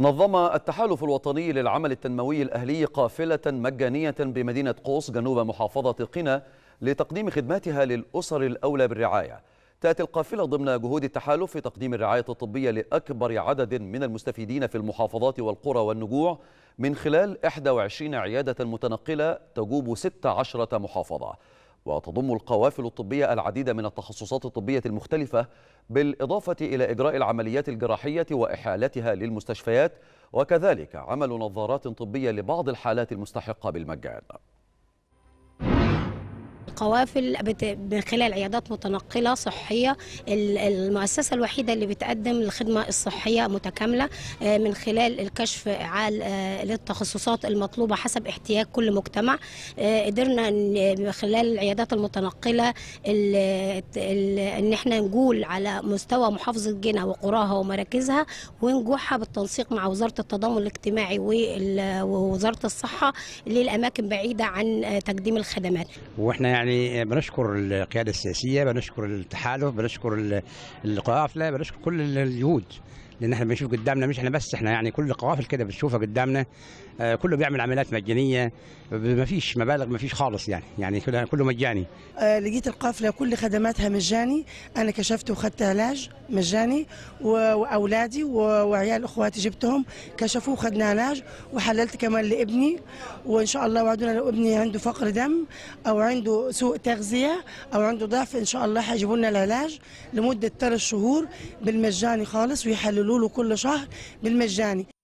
نظم التحالف الوطني للعمل التنموي الأهلي قافلة مجانية بمدينة قوس جنوب محافظة قنا لتقديم خدماتها للأسر الأولى بالرعاية تأتي القافلة ضمن جهود التحالف في تقديم الرعاية الطبية لأكبر عدد من المستفيدين في المحافظات والقرى والنجوع من خلال 21 عيادة متنقلة تجوب 16 محافظة وتضم القوافل الطبية العديد من التخصصات الطبية المختلفة بالإضافة إلى إجراء العمليات الجراحية وإحالتها للمستشفيات وكذلك عمل نظارات طبية لبعض الحالات المستحقة بالمجان قوافل من خلال عيادات متنقلة صحية المؤسسة الوحيدة اللي بتقدم الخدمة الصحية متكاملة آه، من خلال الكشف عال آه، للتخصصات المطلوبة حسب احتياج كل مجتمع آه، قدرنا من خلال العيادات المتنقلة ان احنا نقول على مستوى محافظة جنة وقراها ومراكزها ونجوحها بالتنسيق مع وزارة التضامن الاجتماعي ووزارة الصحة للأماكن بعيدة عن تقديم الخدمات واحنا يعني يعني بنشكر القياده السياسيه بنشكر التحالف بنشكر القافله بنشكر كل الجهود لان احنا بنشوف قدامنا مش احنا بس احنا يعني كل القوافل كده بتشوفها قدامنا آه، كله بيعمل عمليات مجانيه ما فيش مبالغ ما فيش خالص يعني يعني كله مجاني آه، لقيت القافله كل خدماتها مجاني انا كشفت وخدت علاج مجاني واولادي وعيال اخواتي جبتهم كشفوا وخدنا علاج وحللت كمان لابني وان شاء الله وعدونا لو ابني عنده فقر دم او عنده سوء تغذيه او عنده ضعف ان شاء الله حيجيبوا لنا العلاج لمده ثلاث شهور بالمجاني خالص ويحللوا له كل شهر بالمجاني